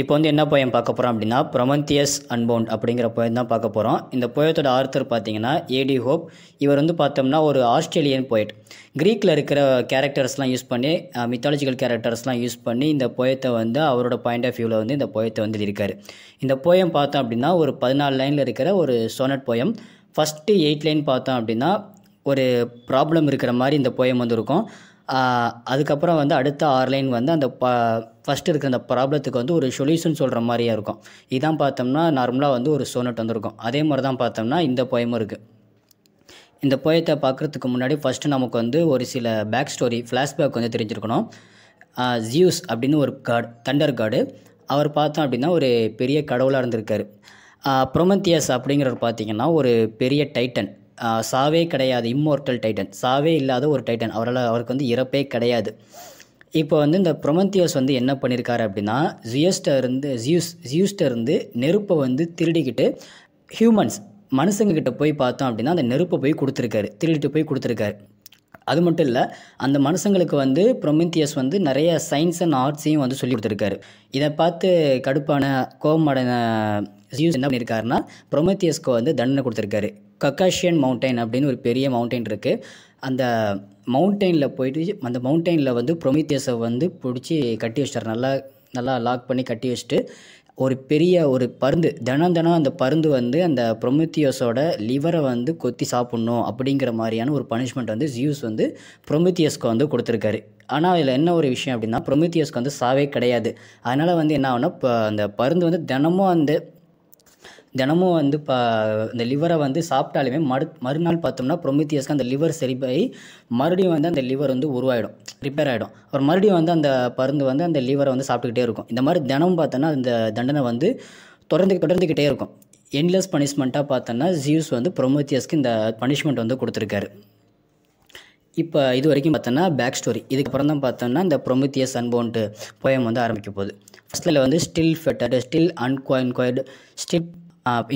இப்போ வந்து என்ன போயம் பார்க்க போகிறோம் அப்படின்னா ப்ரொமந்தியஸ் அன்பவுண்ட் அப்படிங்கிற போயம் தான் பார்க்க போகிறோம் இந்த போயத்தோட ஆர்த்தர் பார்த்தீங்கன்னா ஏடி ஹோப் இவர் வந்து பார்த்தோம்னா ஒரு ஆஸ்திரேலியன் போய்ட் க்ரீக்கில் இருக்கிற கேரக்டர்ஸ்லாம் யூஸ் பண்ணி மித்தாலஜிக்கல் கேரக்டர்ஸ்லாம் யூஸ் பண்ணி இந்த போயத்தை வந்து அவரோட பாயிண்ட் ஆஃப் வியூவில் வந்து இந்த போயத்தை வந்து இருக்கார் இந்த போயம் பார்த்தோம் அப்படின்னா ஒரு பதினாலு லைனில் இருக்கிற ஒரு sonnet poem first eight line பார்த்தோம் அப்படின்னா ஒரு ப்ராப்ளம் இருக்கிற மாதிரி இந்த போயம் வந்து இருக்கும் அதுக்கப்புறம் வந்து அடுத்த ஆர்லைன் வந்து அந்த ப ஃபஸ்ட்டு இருக்கிற அந்த ப்ராப்ளத்துக்கு வந்து ஒரு சொல்யூஷன் சொல்கிற மாதிரியா இருக்கும் இதான் பார்த்தோம்னா நார்மலாக வந்து ஒரு சோனட் வந்திருக்கும் அதே மாதிரி தான் பார்த்தோம்னா இந்த போயமும் இருக்குது இந்த போயத்தை பார்க்குறதுக்கு முன்னாடி ஃபஸ்ட்டு நமக்கு வந்து ஒரு சில பேக் ஸ்டோரி ஃப்ளாஷ்பேக் வந்து தெரிஞ்சிருக்கணும் ஜியூஸ் அப்படின்னு ஒரு காட் தண்டர் காடு அவர் பார்த்தோம் அப்படின்னா ஒரு பெரிய கடவுளாக இருந்திருக்காரு ப்ரொமந்தியஸ் அப்படிங்கிறவர் பார்த்தீங்கன்னா ஒரு பெரிய டைட்டன் சாவே கிடையாது இம்மோர்டல் டைட்டன் சாவே இல்லாத ஒரு டைட்டன் அவரால் அவருக்கு வந்து இறப்பே கிடையாது இப்போ வந்து இந்த ப்ரொமந்தியோஸ் வந்து என்ன பண்ணியிருக்காரு அப்படின்னா ஜியூஸ்டர் இருந்து ஜியூஸ் ஜியூஸ்டர் இருந்து நெருப்பை வந்து திருடிக்கிட்டு ஹியூமன்ஸ் மனுஷங்கக்கிட்ட போய் பார்த்தோம் அப்படின்னா அந்த நெருப்பை போய் கொடுத்துருக்காரு திருடிட்டு போய் கொடுத்துருக்காரு அது மட்டும் இல்லை அந்த மனுஷங்களுக்கு வந்து ப்ரொமிந்தியஸ் வந்து நிறைய சயின்ஸ் அண்ட் ஆர்ட்ஸையும் வந்து சொல்லி கொடுத்துருக்காரு இதை பார்த்து கடுப்பான கோபமான ஜியூஸ் என்ன பண்ணியிருக்காருன்னா ப்ரொமேத்தியஸ்க்கு வந்து தண்டனை கொடுத்துருக்காரு கக்காஷியன் மவுண்டைன் அப்படின்னு ஒரு பெரிய மவுண்டைன் இருக்குது அந்த மவுண்டெயினில் போயிட்டு அந்த மவுண்டெயினில் வந்து ப்ரொமித்தியஸை வந்து பிடிச்சி கட்டி வச்சிட்டார் நல்லா நல்லா லாக் பண்ணி கட்டி வச்சுட்டு ஒரு பெரிய ஒரு பருந்து தினம் தினம் அந்த பருந்து வந்து அந்த ப்ரொமித்தியஸோட லிவரை வந்து கொத்தி சாப்பிட்ணும் அப்படிங்கிற மாதிரியான ஒரு பனிஷ்மெண்ட் வந்து ஜியூஸ் வந்து ப்ரொமித்தியஸ்க்கு வந்து கொடுத்துருக்காரு ஆனால் இதில் என்ன ஒரு விஷயம் அப்படின்னா ப்ரொமித்தியஸ்க்கு வந்து சாவே கிடையாது அதனால் வந்து என்ன ஆகுனா இப்போ அந்த பருந்து வந்து தினமும் அந்த தினமும் வந்து இப்போ இந்த லிவரை வந்து சாப்பிட்டாலுமே மறு மறுநாள் பார்த்தோம்னா ப்ரொமித்தியஸ்க்கு அந்த லிவர் சரிப்பாகி மறுபடியும் வந்து அந்த லிவர் வந்து உருவாயிடும் ரிப்பேர் ஆகிடும் அப்புறம் மறுபடியும் வந்து அந்த பருந்து வந்து அந்த லிவரை வந்து சாப்பிட்டுக்கிட்டே இருக்கும் இந்த மாதிரி தினமும் பார்த்தோன்னா அந்த தண்டனை வந்து தொடர்ந்து தொடர்ந்துக்கிட்டே இருக்கும் என்லெஸ் பனிஷ்மெண்ட்டாக பார்த்தோன்னா ஜியூஸ் வந்து ப்ரொமோத்தியஸ்க்கு இந்த பனிஷ்மெண்ட் வந்து கொடுத்துருக்காரு இப்போ இது வரைக்கும் பார்த்தோன்னா பேக் ஸ்டோரி இதுக்கப்புறம் தான் பார்த்தோன்னா இந்த ப்ரொமித்தியஸ் அன்போன்ட்டு போயம் வந்து ஆரம்பிக்க போகுது ஃபஸ்ட்டில் வந்து still fettered still unconquered still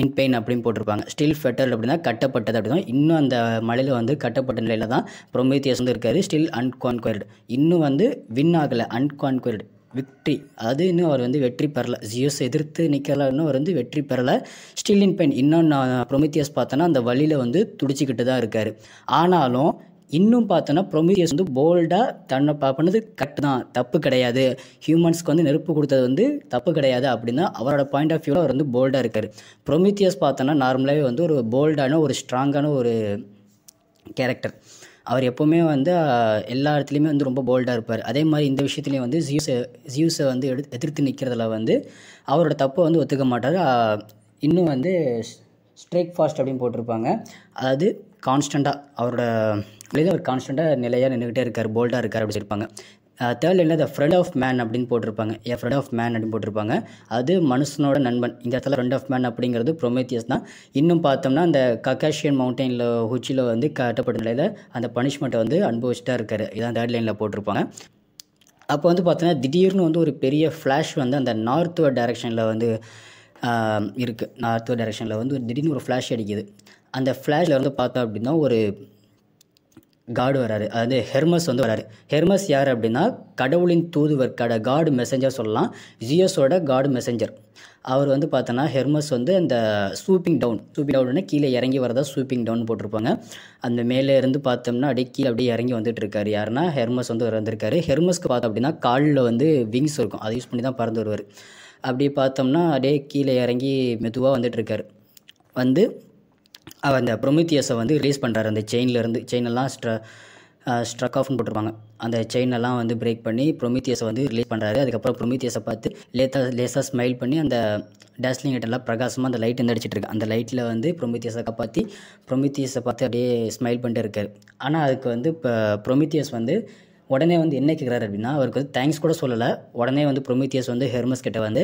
in pain அப்படின்னு போட்டிருப்பாங்க ஸ்டில் ஃபெட்டர் அப்படின்னா கட்டப்பட்டது அப்படின்னா இன்னும் அந்த மலையில் வந்து கட்டப்பட்ட நிலையில் தான் ப்ரொமேத்தியஸ் வந்து இருக்காரு ஸ்டில் அன்கான்குவர்டு இன்னும் வந்து வின் ஆகலை அன்கான்குவர்டு விக்ட்ரி அதாவது இன்னும் அவர் வந்து வெற்றி பெறலை ஜியோஸ் எதிர்த்து நிற்கல இன்னும் அவர் வந்து வெற்றி பெறலை ஸ்டில் இன் பெயின் இன்னும் நான் ப்ரொமித்தியஸ் பார்த்தோன்னா அந்த வழியில் வந்து துடிச்சிக்கிட்டு தான் இருக்கார் ஆனாலும் இன்னும் பார்த்தோன்னா ப்ரொமீதியஸ் வந்து போல்டாக தன்னை பண்ணது கரெக்ட் தான் தப்பு கிடையாது ஹியூமன்ஸ்க்கு வந்து நெருப்பு கொடுத்தது வந்து தப்பு கிடையாது அப்படின்னா அவரோட பாயிண்ட் ஆஃப் வியூவில் அவர் வந்து போல்டாக இருக்கார் ப்ரொமீத்தியஸ் பார்த்தோன்னா நார்மலாகவே வந்து ஒரு போல்டான ஒரு ஸ்ட்ராங்கான ஒரு கேரக்டர் அவர் எப்போவுமே வந்து எல்லா இடத்துலையுமே வந்து ரொம்ப போல்டாக இருப்பார் அதே மாதிரி இந்த விஷயத்துலேயும் வந்து ஜியூஸை ஜியூஸை வந்து எடு எதிர்த்து நிற்கிறதுல வந்து அவரோட தப்பை வந்து ஒத்துக்க மாட்டார் இன்னும் வந்து ஸ்ட்ரைக் ஃபாஸ்ட் அப்படின்னு போட்டிருப்பாங்க அதாவது கான்ஸ்டண்ட்டாக அவரோட இதே அவர் கான்ஸ்டண்ட்டாக நிலையாக நின்றுக்கிட்டே இருக்கார் போல்டாக இருக்கார் அப்படின்னு சொல்லியிருப்பாங்க தேர்ட் லைனில் த ஃப்ரெண்ட் ஆஃப் மேன் அப்படின்னு போட்டிருப்பாங்க ஏ ஃப்ரெண்ட் ஆஃப் மேன் அப்படின்னு போட்டிருப்பாங்க அது மனுஷனோட நண்பன் இந்த இடத்துல ஃப்ரெண்ட் ஆஃப் மேன் அப்படிங்கிறது ப்ரொமேத்தியஸ் தான் இன்னும் பார்த்தோம்னா அந்த கக்காஷியன் மவுண்டெயினில் ஹுச்சியில் வந்து கட்டப்பட்ட நிலையில் அந்த பனிஷ்மெண்ட்டை வந்து அனுபவிச்சுட்டா இருக்கார் இதான் தேர்ட் லைனில் போட்டிருப்பாங்க அப்போ வந்து பார்த்தோன்னா திடீர்னு வந்து ஒரு பெரிய ஃப்ளாஷ் வந்து அந்த நார்த் டைரெக்ஷனில் வந்து இருக்குது நார்த் டைரெக்ஷனில் வந்து ஒரு திடீர்னு ஒரு ஃப்ளாஷ் அடிக்குது அந்த ஃப்ளாஷில் வந்து பார்த்தோம் அப்படின்னா ஒரு காடு வராரு அதாவது ஹெர்மஸ் வந்து வராரு ஹெர்மஸ் யார் அப்படின்னா கடவுளின் தூதுவர் கட காடு மெசஞ்சர் சொல்லலாம் ஜியஸோட காடு மெசஞ்சர் அவர் வந்து பார்த்தோன்னா ஹெர்மஸ் வந்து அந்த சூப்பிங் டவுன் சூப்பிங் டவுன்னு கீழே இறங்கி வரதா சூப்பிங் டவுன் போட்டிருப்பாங்க அந்த மேலே இருந்து பார்த்தோம்னா அப்படியே கீழே அப்படியே இறங்கி வந்துட்டு இருக்காரு யாருன்னா ஹெர்மஸ் வந்து வந்திருக்காரு ஹெர்மஸ்க்கு பார்த்தோம் அப்படின்னா காலில் வந்து விங்ஸ் இருக்கும் அதை யூஸ் பண்ணி தான் பறந்து வருவார் அப்படி பார்த்தோம்னா அப்படியே கீழே இறங்கி மெதுவாக வந்துட்டு இருக்காரு வந்து அந்த ப்ரொமித்தியஸை வந்து ரிலீஸ் பண்ணுறாரு அந்த செயின்லேருந்து செயினெல்லாம் ஸ்ட்ர ஸ்ட்ரக் ஆஃப்னு போட்டிருப்பாங்க அந்த செயினெல்லாம் வந்து பிரேக் பண்ணி ப்ரொமித்தியஸை வந்து ரிலீஸ் பண்ணுறாரு அதுக்கப்புறம் ப்ரொமித்தியஸை பார்த்து லேத்தா லேசாக ஸ்மைல் பண்ணி அந்த டேஸ்லிங் எல்லாம் பிரகாசமாக அந்த லைட் எந்தடிச்சிட்டு இருக்கு அந்த லைட்டில் வந்து ப்ரொமித்தியஸை காப்பாற்றி ப்ரொமித்தியஸை பார்த்து அப்படியே ஸ்மைல் பண்ணிட்டு இருக்காரு ஆனால் அதுக்கு வந்து இப்போ ப்ரொமித்தியஸ் வந்து உடனே வந்து என்ன கேட்குறாரு அப்படின்னா அவருக்கு வந்து தேங்க்ஸ் கூட சொல்லலை உடனே வந்து ப்ரொமித்தியஸ் வந்து ஹெர்மஸ் கிட்டே வந்து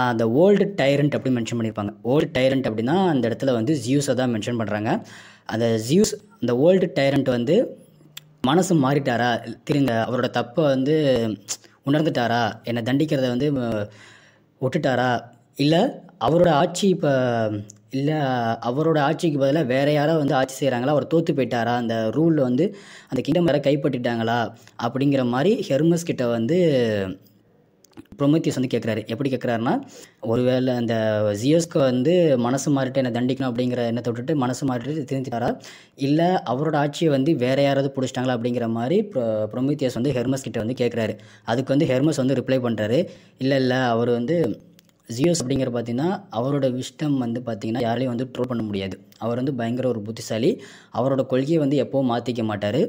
அந்த ஓல்டு டைரண்ட் அப்படின்னு மென்ஷன் பண்ணியிருப்பாங்க ஓல்டு டைரண்ட் அப்படின்னா அந்த இடத்துல வந்து ஜியூஸை தான் மென்ஷன் பண்ணுறாங்க அந்த ஜியூஸ் அந்த ஓல்டு டைரண்ட் வந்து மனசு மாறிட்டாரா திருங்க அவரோட தப்பை வந்து உணர்ந்துட்டாரா என்னை தண்டிக்கிறத வந்து விட்டுட்டாரா இல்லை அவரோட ஆட்சி இப்போ இல்லை அவரோட ஆட்சிக்கு பதிலாக வேறு யாராவது வந்து ஆட்சி செய்கிறாங்களா அவர் தோற்று போயிட்டாரா அந்த ரூலில் வந்து அந்த கிங்டம் வேறு கைப்பற்றிட்டாங்களா அப்படிங்கிற மாதிரி ஹெர்மஸ் கிட்ட வந்து ப்ரொமத்தியஸ் வந்து கேட்குறாரு எப்படி கேட்குறாருன்னா ஒருவேளை அந்த ஜியோஸ்க்கு வந்து மனசு மாறிட்டு என்னை தண்டிக்கணும் அப்படிங்கிற எண்ணத்தை விட்டுட்டு மனசு மாறிட்டு திருந்திட்டாரா இல்லை அவரோட ஆட்சியை வந்து வேறு யாராவது பிடிச்சிட்டாங்களா அப்படிங்கிற மாதிரி ப்ரொமத்தியஸ் வந்து ஹெர்மஸ் கிட்ட வந்து கேட்குறாரு அதுக்கு வந்து ஹெர்மஸ் வந்து ரிப்ளை பண்ணுறாரு இல்லை இல்லை அவர் வந்து ஜியோஸ் அப்படிங்கிற பார்த்தீங்கன்னா அவரோட விஷ்டம் வந்து பார்த்திங்கன்னா யாரையும் வந்து ட்ரோல் பண்ண முடியாது அவர் வந்து பயங்கர ஒரு புத்திசாலி அவரோட கொள்கையை வந்து எப்போவும் மாற்றிக்க மாட்டார்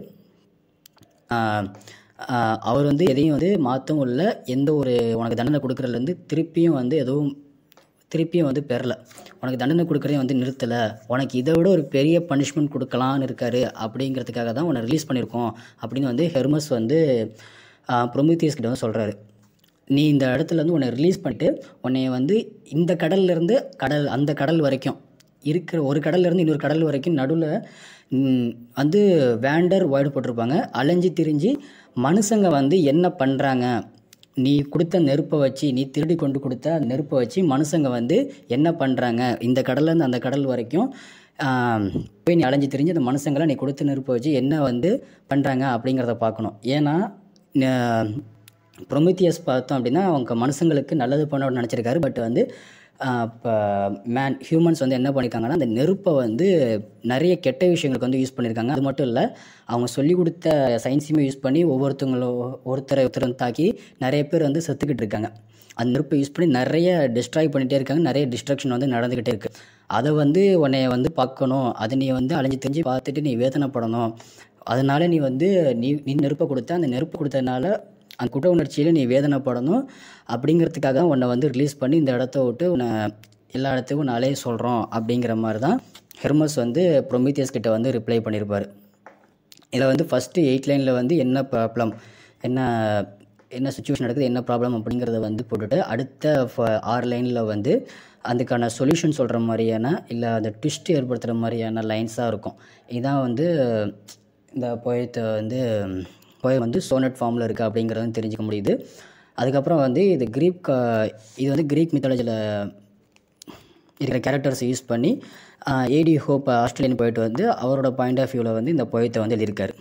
அவர் வந்து எதையும் வந்து மாற்றவும் இல்லை எந்த ஒரு உனக்கு தண்டனை கொடுக்குறதுலேருந்து திருப்பியும் வந்து எதுவும் திருப்பியும் வந்து பெறல உனக்கு தண்டனை கொடுக்குறதே வந்து நிறுத்தலை உனக்கு இதை விட ஒரு பெரிய பனிஷ்மெண்ட் கொடுக்கலான்னு இருக்காரு அப்படிங்கிறதுக்காக தான் உன்னை ரிலீஸ் பண்ணியிருக்கோம் அப்படின்னு வந்து ஹெர்மஸ் வந்து ப்ரொமித்தியஸ் கிட்ட வந்து சொல்கிறாரு நீ இந்த இடத்துல வந்து உன்னை ரிலீஸ் பண்ணிட்டு உன்னை வந்து இந்த கடல்லேருந்து கடல் அந்த கடல் வரைக்கும் இருக்கிற ஒரு கடல்லேருந்து இன்னொரு கடல் வரைக்கும் நடுவில் வந்து வேண்டர் வாய்டு போட்டிருப்பாங்க அலைஞ்சு திரிஞ்சு மனுஷங்க வந்து என்ன பண்ணுறாங்க நீ கொடுத்த நெருப்பை வச்சு நீ திருடி கொண்டு கொடுத்த அந்த நெருப்பை வச்சு மனுஷங்க வந்து என்ன பண்ணுறாங்க இந்த கடல்லேருந்து அந்த கடல் வரைக்கும் போய் நீ அலைஞ்சு தெரிஞ்சு அந்த மனுஷங்களை நீ கொடுத்த நெருப்பை வச்சு என்ன வந்து பண்ணுறாங்க அப்படிங்கிறத பார்க்கணும் ஏன்னா ப்ரொமித்தியஸ் பார்த்தோம் அப்படின்னா அவங்க மனுஷங்களுக்கு நல்லது பண்ணணும்னு நினச்சிருக்காரு பட் வந்து இப்போ மேன் ஹியூமன்ஸ் வந்து என்ன பண்ணியிருக்காங்கன்னா அந்த நெருப்பை வந்து நிறைய கெட்ட விஷயங்களுக்கு வந்து யூஸ் பண்ணியிருக்காங்க அது மட்டும் இல்லை அவங்க சொல்லிக் கொடுத்த சயின்ஸையுமே யூஸ் பண்ணி ஒவ்வொருத்தங்களோ ஒருத்தரை ஒருத்தரை தாக்கி நிறைய பேர் வந்து செத்துக்கிட்டு இருக்காங்க அந்த நெருப்பை யூஸ் பண்ணி நிறைய டிஸ்ட்ராய் பண்ணிகிட்டே இருக்காங்க நிறைய டிஸ்ட்ரக்ஷன் வந்து நடந்துக்கிட்டே இருக்குது அதை வந்து உன்னைய வந்து பார்க்கணும் அதை நீ வந்து அழிஞ்சு தெரிஞ்சு பார்த்துட்டு நீ வேதனைப்படணும் அதனால் நீ வந்து நீ நீ நெருப்பை கொடுத்த அந்த நெருப்பு கொடுத்ததுனால அந்த குற்ற உணர்ச்சியில் நீ வேதனைப்படணும் அப்படிங்கிறதுக்காக உன்னை வந்து ரிலீஸ் பண்ணி இந்த இடத்த விட்டு உன்னை எல்லா இடத்துக்கும் நாளே சொல்கிறோம் அப்படிங்கிற மாதிரி தான் ஹெர்மஸ் வந்து ப்ரொமீத்தியஸ் கிட்டே வந்து ரிப்ளை பண்ணியிருப்பார் இதில் வந்து ஃபஸ்ட்டு எயிட் லைனில் வந்து என்ன ப்ராப்ளம் என்ன என்ன சுச்சுவேஷன் நடக்குது என்ன ப்ராப்ளம் அப்படிங்கிறத வந்து போட்டுட்டு அடுத்த ஆறு லைனில் வந்து அதுக்கான சொல்யூஷன் சொல்கிற மாதிரியான இல்லை அந்த ட்விஸ்ட் ஏற்படுத்துகிற மாதிரியான லைன்ஸாக இருக்கும் இதுதான் வந்து இந்த போயத்தை வந்து போயம் வந்து சோனட் ஃபார்மில் இருக்குது அப்படிங்கிறத தெரிஞ்சிக்க முடியுது அதுக்கப்புறம் வந்து இது கிரீக் இது வந்து கிரீக் மித்தாலஜியில் இருக்கிற கேரக்டர்ஸ் யூஸ் பண்ணி ஏடி ஹோப் ஆஸ்திரேலியன் போயிட்டு வந்து அவரோட பாயிண்ட் ஆஃப் வியூவில் வந்து இந்த போயத்தை வந்து எழுதியிருக்காரு